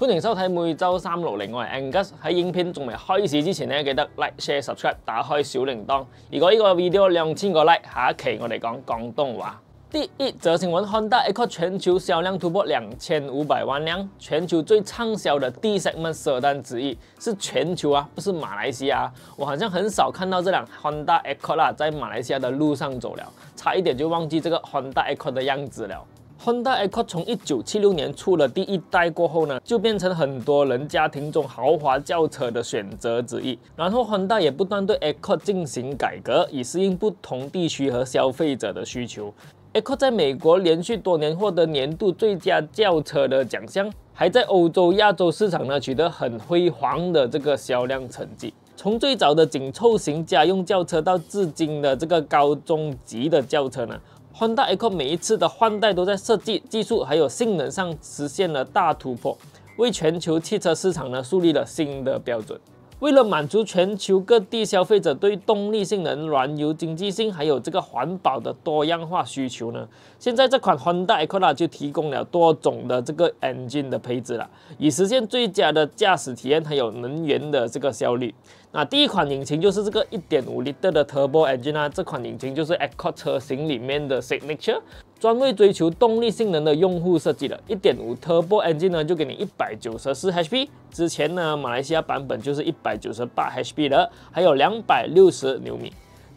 欢迎收睇每周三六零，我係 Angus 喺影片仲未开始之前咧，记得 Like、Share、Subscribe，打开小铃铛。如果呢个 video 兩两千个 Like，下一期我哋讲广东话。第一则新闻，Honda Accord 全球销量突破两千五百万辆，全球最畅销的低息曼士单之一，是全球啊，不是马来西亚。我好像很少看到这辆 Honda Accord 啦，在马来西亚的路上走了，差一点就忘记这个 Honda Accord 的样子了。n d Accord 从1976年出了第一代过后呢，就变成很多人家庭中豪华轿车的选择之一。然后 Honda 也不断对 Accord 进行改革，以适应不同地区和消费者的需求。Accord 在美国连续多年获得年度最佳轿车的奖项，还在欧洲、亚洲市场呢取得很辉煌的这个销量成绩。从最早的紧凑型家用轿车到至今的这个高中级的轿车呢。换代 Eco 每一次的换代都在设计、技术还有性能上实现了大突破，为全球汽车市场呢树立了新的标准。为了满足全球各地消费者对动力性能、燃油经济性还有这个环保的多样化需求呢，现在这款宽带 Eco 呢就提供了多种的这个 engine 的配置了，以实现最佳的驾驶体验还有能源的这个效率。那第一款引擎就是这个一点五的 Turbo Engine 啊，这款引擎就是 Accord 车型里面的 Signature，专为追求动力性能的用户设计的。一点五 Turbo Engine 呢，就给你一百九十四 HP，之前呢马来西亚版本就是一百九十八 HP 的，还有两百六十牛米。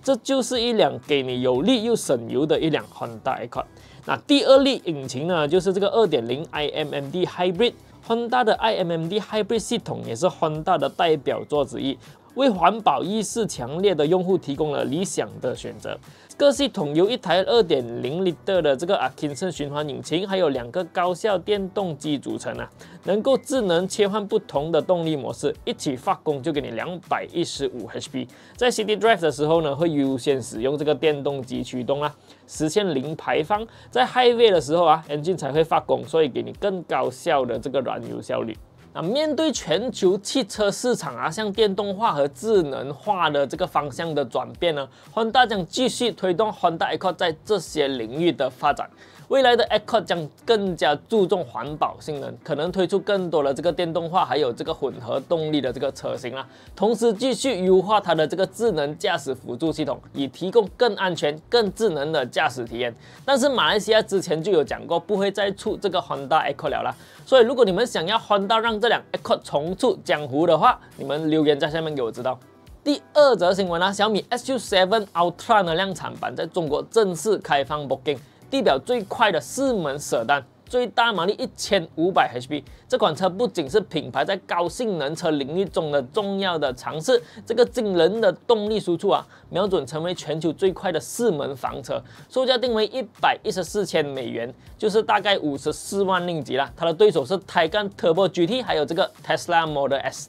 这就是一辆给你有力又省油的一辆 Honda Accord。那第二例引擎呢，就是这个二点零 iMMD Hybrid。Honda 的 iMMD Hybrid 系统也是 Honda 的代表作之一。为环保意识强烈的用户提供了理想的选择。各系统由一台二点零 L 的这个 Atkinson 循环引擎，还有两个高效电动机组成啊，能够智能切换不同的动力模式，一起发功就给你两百一十五 HP。在 CD Drive 的时候呢，会优先使用这个电动机驱动啊，实现零排放。在 Highway 的时候啊，e n g i n e 才会发功，所以给你更高效的这个燃油效率。那面对全球汽车市场啊，像电动化和智能化的这个方向的转变呢，h o n d a 将继续推动 Honda 欢大 i o 在这些领域的发展。未来的 e c h o 将更加注重环保性能，可能推出更多的这个电动化，还有这个混合动力的这个车型啦。同时，继续优化它的这个智能驾驶辅助系统，以提供更安全、更智能的驾驶体验。但是，马来西亚之前就有讲过不会再出这个 h o n d a e c h o 了啦。所以，如果你们想要 Honda 让这辆 e c h o 重出江湖的话，你们留言在下面给我知道。第二则新闻啊，小米 SU7 Ultra 的量产版在中国正式开放 Booking。地表最快的四门舍单，最大马力一千五百 HP，这款车不仅是品牌在高性能车领域中的重要的尝试，这个惊人的动力输出啊，瞄准成为全球最快的四门房车，售价定为一百一十四千美元，就是大概五十四万令吉了。它的对手是台缸 Turbo GT，还有这个 Tesla Model S。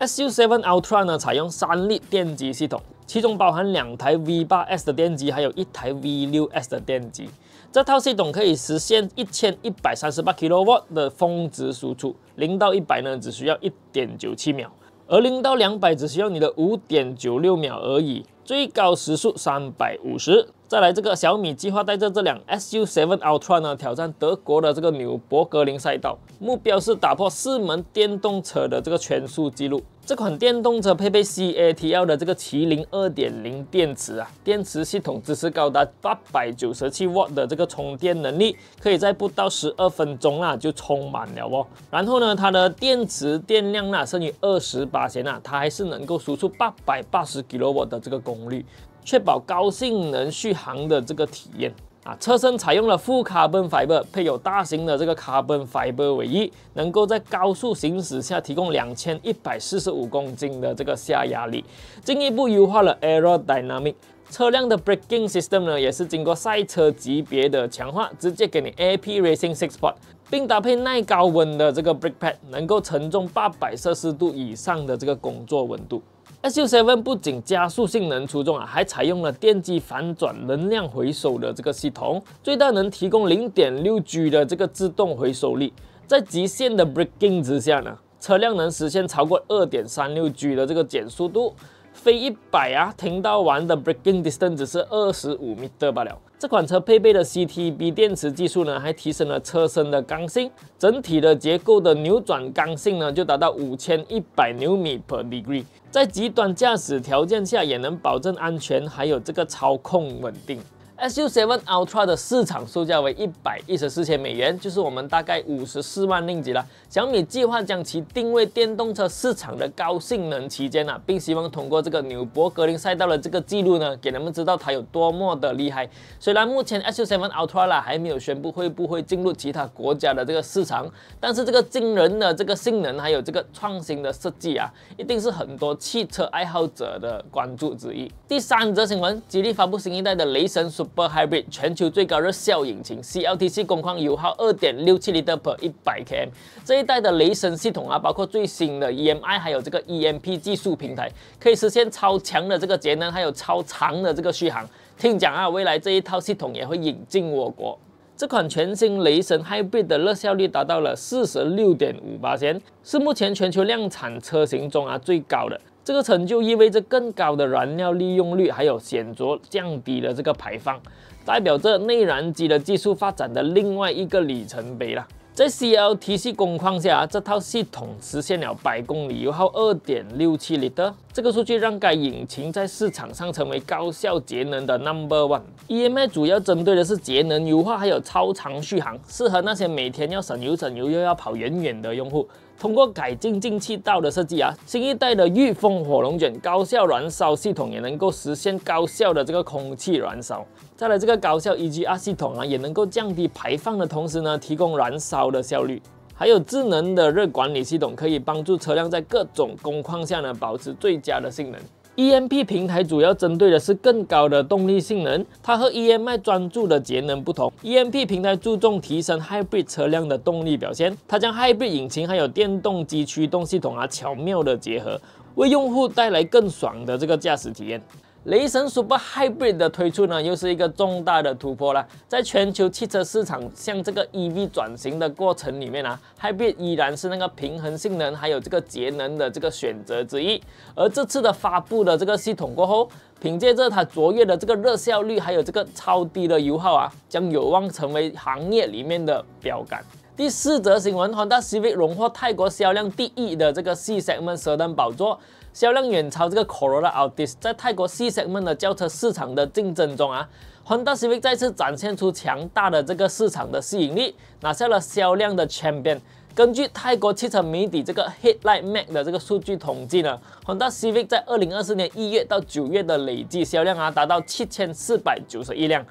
SU7 Ultra 呢，采用三力电机系统，其中包含两台 V8S 的电机，还有一台 V6S 的电机。这套系统可以实现一千一百三十八千瓦的峰值输出，零到一百呢只需要一点九七秒，而零到两百只需要你的五点九六秒而已，最高时速三百五十。再来这个小米计划带着这辆 SU7 Ultra 呢挑战德国的这个纽博格林赛道，目标是打破四门电动车的这个圈速记录。这款电动车配备 CATL 的这个麒麟2.0电池啊，电池系统支持高达897瓦的这个充电能力，可以在不到12分钟啊就充满了哦。然后呢，它的电池电量呢剩余28千呢，它还是能够输出880千瓦的这个功率。确保高性能续航的这个体验啊，车身采用了副 carbon fiber，配有大型的这个 carbon fiber 尾翼，能够在高速行驶下提供两千一百四十五公斤的这个下压力，进一步优化了 aerodynamic。车辆的 braking system 呢，也是经过赛车级别的强化，直接给你 AP Racing six pot，并搭配耐高温的这个 brake pad，能够承重八百摄氏度以上的这个工作温度。S U Seven 不仅加速性能出众啊，还采用了电机反转能量回收的这个系统，最大能提供零点六 G 的这个自动回收力，在极限的 Braking 之下呢，车辆能实现超过二点三六 G 的这个减速度。飞一百啊，停到完的 breaking distance 只是二十五米罢了。这款车配备的 CTB 电池技术呢，还提升了车身的刚性，整体的结构的扭转刚性呢就达到五千一百牛米 per degree，在极端驾驶条件下也能保证安全，还有这个操控稳定。SU7 Ultra 的市场售价为一百一十四千美元，就是我们大概五十四万令吉了。小米计划将其定位电动车市场的高性能旗舰啊，并希望通过这个纽博格林赛道的这个记录呢，给人们知道它有多么的厉害。虽然目前 SU7 Ultra 还没有宣布会不会进入其他国家的这个市场，但是这个惊人的这个性能还有这个创新的设计啊，一定是很多汽车爱好者的关注之一。第三则新闻，吉利发布新一代的雷神 Sup。Per Hybrid 全球最高热效引擎，CLTC 工况油耗二点六七 L/100km。这一代的雷神系统啊，包括最新的 EMI 还有这个 EMP 技术平台，可以实现超强的这个节能，还有超长的这个续航。听讲啊，未来这一套系统也会引进我国。这款全新雷神 Hybrid 的热效率达到了四十六点五八千，是目前全球量产车型中啊最高的。这个成就意味着更高的燃料利用率，还有显著降低了这个排放，代表着内燃机的技术发展的另外一个里程碑了。在 CLTC 工况下，这套系统实现了百公里油耗二点六七升。这个数据让该引擎在市场上成为高效节能的 Number One。E M I 主要针对的是节能优化，还有超长续航，适合那些每天要省油、省油又要跑远远的用户。通过改进进气道的设计啊，新一代的御风火龙卷高效燃烧系统也能够实现高效的这个空气燃烧。再来这个高效 E G R 系统啊，也能够降低排放的同时呢，提供燃烧的效率。还有智能的热管理系统，可以帮助车辆在各种工况下呢保持最佳的性能。EMP 平台主要针对的是更高的动力性能，它和 EMI 专注的节能不同。EMP 平台注重提升 Hybrid 车辆的动力表现，它将 Hybrid 引擎还有电动机驱动系统啊巧妙的结合，为用户带来更爽的这个驾驶体验。雷神 Super Hybrid 的推出呢，又是一个重大的突破了。在全球汽车市场向这个 EV 转型的过程里面啊，Hybrid 依然是那个平衡性能还有这个节能的这个选择之一。而这次的发布的这个系统过后，凭借着它卓越的这个热效率，还有这个超低的油耗啊，将有望成为行业里面的标杆。第四则新闻，d a Civic 荣获泰国销量第一的这个 C segment 市灯宝座，销量远超这个 Corolla a u t i s 在泰国 C segment 的轿车市场的竞争中啊，d a Civic 再次展现出强大的这个市场的吸引力，拿下了销量的 champion。根据泰国汽车媒体这个 Headlight Mac 的这个数据统计呢，d a Civic 在二零二四年一月到九月的累计销量啊，达到七千四百九十一辆。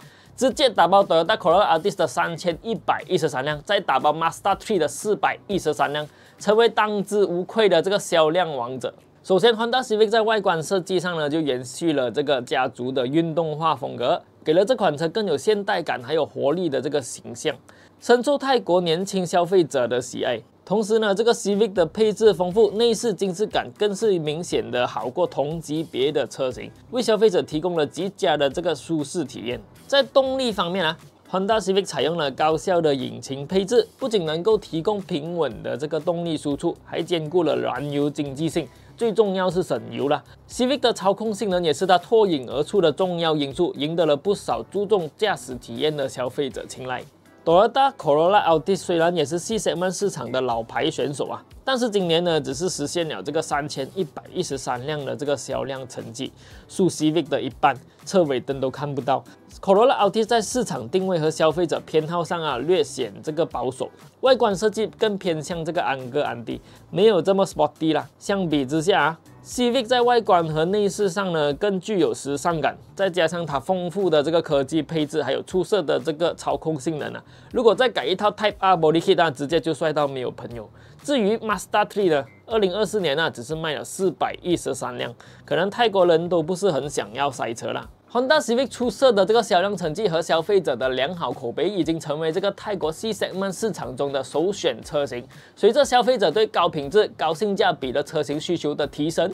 直接打包 Toyota Corolla Ardis 的三千一百一十三辆，再打包 m a s t e z r e e 的四百一十三辆，成为当之无愧的这个销量王者。首先 h o n d a c i v i c 在外观设计上呢，就延续了这个家族的运动化风格，给了这款车更有现代感还有活力的这个形象，深受泰国年轻消费者的喜爱。同时呢，这个 Civic 的配置丰富，内饰精致感更是明显的好过同级别的车型，为消费者提供了极佳的这个舒适体验。在动力方面啊，Honda Civic 采用了高效的引擎配置，不仅能够提供平稳的这个动力输出，还兼顾了燃油经济性，最重要是省油了。Civic 的操控性能也是它脱颖而出的重要因素，赢得了不少注重驾驶体验的消费者青睐。Toyota c Corolla a l t i s 虽然也是 C 细分市场的老牌选手啊，但是今年呢，只是实现了这个三千一百一十三辆的这个销量成绩，数 Civic 的一半，侧尾灯都看不到。c o o r a l t i s 在市场定位和消费者偏好上啊，略显这个保守，外观设计更偏向这个安哥安迪，没有这么 sporty 啦。相比之下啊。Civic 在外观和内饰上呢，更具有时尚感，再加上它丰富的这个科技配置，还有出色的这个操控性能啊。如果再改一套 Type R Body Kit，那直接就帅到没有朋友。至于 m a s t a Tree 呢？二零二四年呢，只是卖了四百一十三辆，可能泰国人都不是很想要塞车了。Honda Civic 出色的这个销量成绩和消费者的良好口碑，已经成为这个泰国 C segment 市场中的首选车型。随着消费者对高品质、高性价比的车型需求的提升，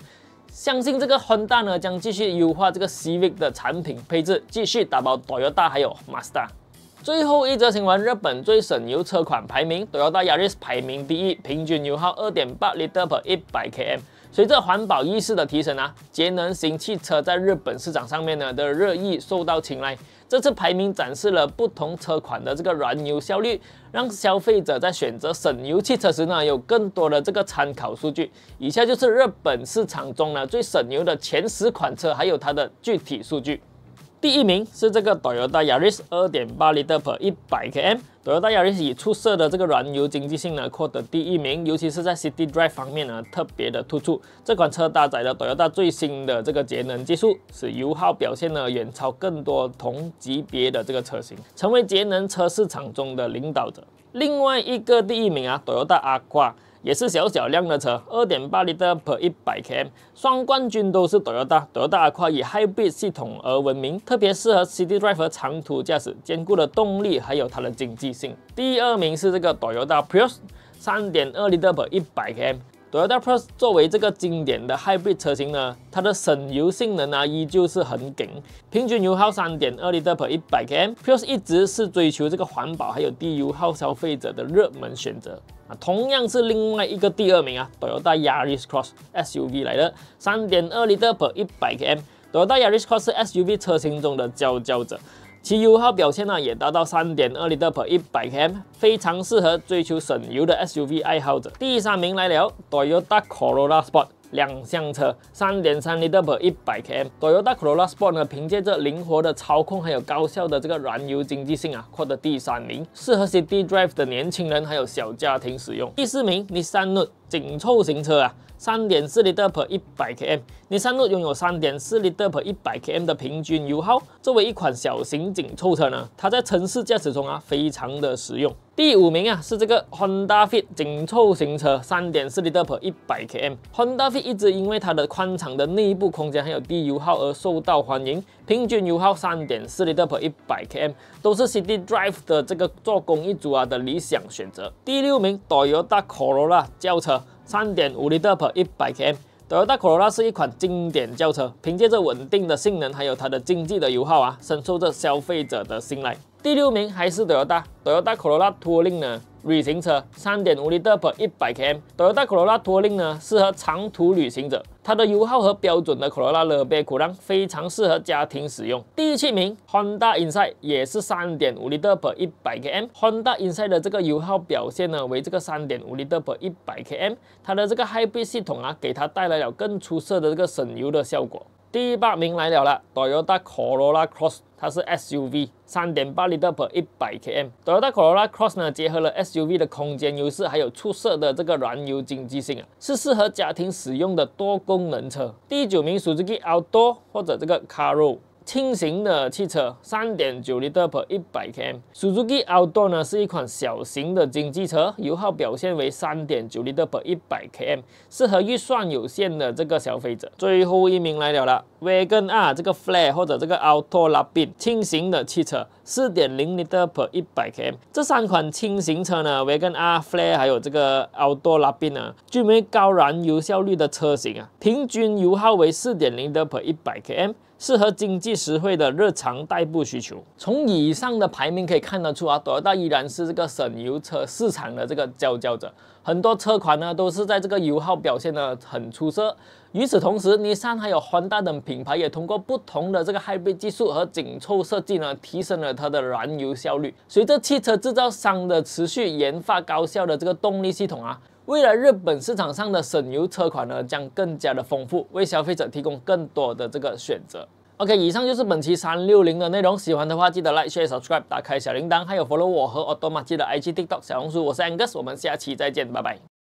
相信这个 Honda 呢，将继续优化这个 Civic 的产品配置，继续打包 Toyota 还有 Mazda。最后一则新闻，日本最省油车款排名都要到 Aris 排名第一，平均油耗二点八 L/100km。随着环保意识的提升啊，节能型汽车在日本市场上面呢的热议受到青睐。这次排名展示了不同车款的这个燃油效率，让消费者在选择省油汽车时呢有更多的这个参考数据。以下就是日本市场中呢最省油的前十款车，还有它的具体数据。第一名是这个 Toyota Yaris 二点八一百 Toyota Yaris 以出色的这个燃油经济性呢，获得第一名，尤其是在 City Drive 方面呢，特别的突出。这款车搭载了 o t a 最新的这个节能技术，使油耗表现呢远超更多同级别的这个车型，成为节能车市场中的领导者。另外一个第一名啊，t t o o y a Aqua。也是小小量的车，2.8升的 e 100km，双冠军都是 Toyota。多 o 大，多大，快以 Hybrid 系统而闻名，特别适合 City Drive 和长途驾驶，兼顾了动力还有它的经济性。第二名是这个 Toyota Plus，3.2 升的 e 100km。Toyota Plus 作为这个经典的 Hybrid 车型呢，它的省油性能呢依旧是很顶，平均油耗三点二 r 1 0 0 k m Plus 一直是追求这个环保还有低油耗消费者的热门选择。啊，同样是另外一个第二名啊，o t a Yaris Cross SUV 来了，三点二 r 1 0 0 k m Toyota Yaris Cross 是 SUV 车型中的佼佼者。其油耗表现呢，也达到三点二里 per 一百 km，非常适合追求省油的 SUV 爱好者。第三名来了，Toyota Corolla Sport 两厢车，三点三里德 per 一百 km。Toyota Corolla Sport 呢，凭借着灵活的操控还有高效的这个燃油经济性啊，获得第三名，适合 City Drive 的年轻人还有小家庭使用。第四名 Nissan Note。紧凑型车啊，三点四 L/ 百 km。你山路拥有三点四 L/ 百 km 的平均油耗，作为一款小型紧凑车呢，它在城市驾驶中啊，非常的实用。第五名啊，是这个 Honda Fit 紧凑型车，三点四 L/ 百 km。Honda Fit 一直因为它的宽敞的内部空间还有低油耗而受到欢迎。平均油耗三点四 L/100km，都是 City Drive 的这个做工一族啊的理想选择。第六名，Toyota Corolla 轿车，三点五 L/100km。Toyota Corolla 是一款经典轿车，凭借着稳定的性能还有它的经济的油耗啊，深受着消费者的信赖。第六名还是 Toyota，Toyota Corolla Touring 呢？旅行车三点五 L/ 百 km，而大 Corolla n 令呢适合长途旅行者，它的油耗和标准的 Corolla Levin 非常适合家庭使用。第七名 h o n d a i n s i g e 也是三点五 L/ 百 k m h o n d a i n s i g e 的这个油耗表现呢为这个三点五 L/ 百 km，它的这个 Hybrid 系统啊，给它带来了更出色的这个省油的效果。第八名来了啦，Toyota Corolla Cross，它是 SUV，三点八 per 一百 km。Toyota Corolla Cross 呢，结合了 SUV 的空间优势，还有出色的这个燃油经济性啊，是适合家庭使用的多功能车。第九名 s u z u k i Auto 或者这个 Carro。轻型的汽车，三点九 liter per 一百 km。Suzuki a u t o 呢是一款小型的经济车，油耗表现为三点九 liter per 一百 km，适合预算有限的这个消费者。最后一名来了了，Vagen R 这个 Flair 或者这个 a u t o Lapin，轻型的汽车，四点零 liter per 一百 km。这三款轻型车呢，Vagen R Flair 还有这个 a u t o Lapin 呢，均为高燃油效率的车型啊，平均油耗为四点零 liter per 一百 km，适合经济。实惠的日常代步需求，从以上的排名可以看得出啊，德大依然是这个省油车市场的这个佼佼者，很多车款呢都是在这个油耗表现的很出色。与此同时，尼桑还有宽大等品牌也通过不同的这个 Hybrid 技术和紧凑设计呢，提升了它的燃油效率。随着汽车制造商的持续研发高效的这个动力系统啊，未来日本市场上的省油车款呢将更加的丰富，为消费者提供更多的这个选择。OK，以上就是本期三六零的内容。喜欢的话，记得 Like、Share、Subscribe，打开小铃铛，还有 Follow 我和 a u t o m a t 记得 IG TikTok 小红书，我是 Angus，我们下期再见，拜拜。